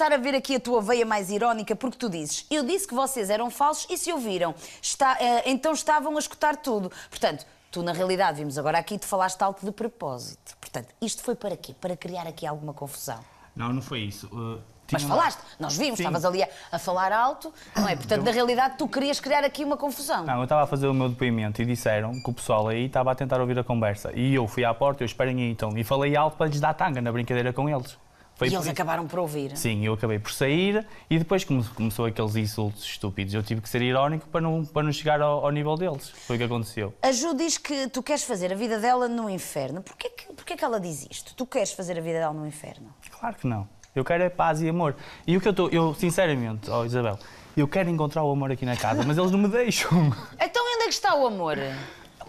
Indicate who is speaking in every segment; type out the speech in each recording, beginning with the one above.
Speaker 1: começar a ver aqui a tua veia mais irónica, porque tu dizes: Eu disse que vocês eram falsos e se ouviram, está, uh, então estavam a escutar tudo. Portanto, tu na realidade vimos agora aqui, tu falaste alto de propósito. Portanto, isto foi para quê? Para criar aqui alguma confusão.
Speaker 2: Não, não foi isso. Uh, Mas falaste, nós vimos, Sim. estavas ali
Speaker 1: a, a, falar alto, não é? Portanto, eu... na realidade, tu querias criar aqui uma confusão. Não,
Speaker 2: eu estava a fazer o meu depoimento e disseram que o pessoal aí estava a tentar ouvir a conversa. E eu fui à porta, eu esperem aí então, e falei alto para lhes dar tanga na brincadeira com eles. Foi e eles isso.
Speaker 1: acabaram por ouvir.
Speaker 2: Sim, eu acabei por sair e depois começou aqueles insultos estúpidos. Eu tive que ser irónico para não, para não chegar ao, ao nível deles. Foi o que aconteceu.
Speaker 1: A Ju diz que tu queres fazer a vida dela no inferno. Porquê que, porquê que ela diz isto? Tu queres fazer a vida dela no inferno? Claro
Speaker 2: que não. Eu quero é paz e amor. E o que eu estou, eu sinceramente, oh Isabel, eu quero encontrar o amor aqui na casa, mas eles não me deixam.
Speaker 1: Então onde é que está o amor?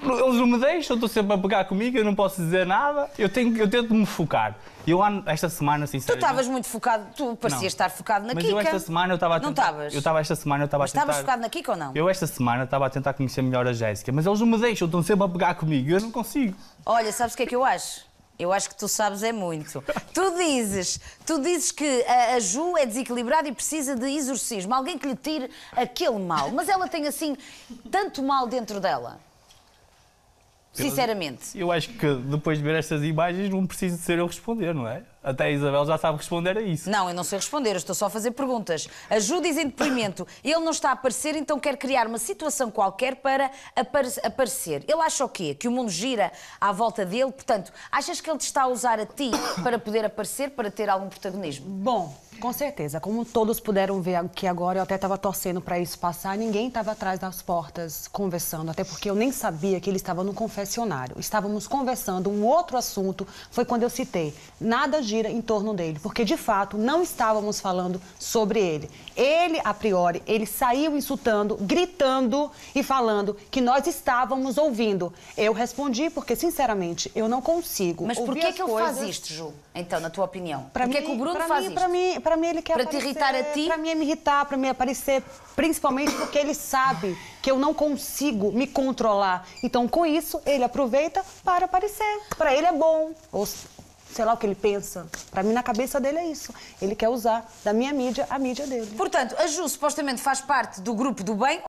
Speaker 2: eles não me deixam, estou sempre a pegar comigo, eu não posso dizer nada, eu, tenho, eu tento me focar. Eu esta semana, sinceramente. Tu estavas
Speaker 1: muito focado, tu parecias não. estar focado na mas Kika. Mas eu esta
Speaker 2: semana eu estava a tentar. Não estavas? Eu estava esta semana, eu estava a tentar. Estavas focado
Speaker 1: na Kika ou não? Eu
Speaker 2: esta semana estava a tentar conhecer melhor a Jéssica, mas eles não me deixam, estão sempre a pegar comigo, eu não consigo.
Speaker 1: Olha, sabes o que é que eu acho? Eu acho que tu sabes é muito. Tu dizes, tu dizes que a, Ju é desequilibrada e precisa de exorcismo, alguém que lhe tire aquele mal. Mas ela tem assim tanto mal dentro dela. Sinceramente.
Speaker 2: Eu acho que depois de ver estas imagens não preciso de ser eu responder, não é? Até a Isabel já sabe responder a isso.
Speaker 1: Não, eu não sei responder, eu estou só a fazer perguntas. Ajudas em depoimento. Ele não está a aparecer, então quer criar uma situação qualquer para aparecer. Ele acha o quê? Que o mundo gira à volta dele? Portanto,
Speaker 3: achas que ele te está a usar a ti para poder aparecer, para ter algum protagonismo? Bom, com certeza. Como todos puderam ver aqui agora, eu até estava torcendo para isso passar. Ninguém estava atrás das portas conversando, até porque eu nem sabia que ele estava no confessionário. Estávamos conversando um outro assunto, foi quando eu citei. Nada de gira em torno dele, porque de fato não estávamos falando sobre ele. Ele, a priori, ele saiu insultando, gritando e falando que nós estávamos ouvindo. Eu respondi porque, sinceramente, eu não consigo. Mas por que que ele faz isto,
Speaker 1: Ju? Então, na tua opinião? Para que, é mim, é que o Bruno faz mim, isto? Para
Speaker 3: mim, para mim, ele quer Para te irritar a é ti? Para mim é me irritar, para mim é aparecer, principalmente porque ele sabe que eu não consigo me controlar. Então, com isso, ele aproveita para aparecer. Para ele é bom sei lá o que ele pensa. Para mim, na cabeça dele é isso. Ele quer usar da minha mídia a mídia dele. Portanto, a Ju supostamente faz parte do grupo do bem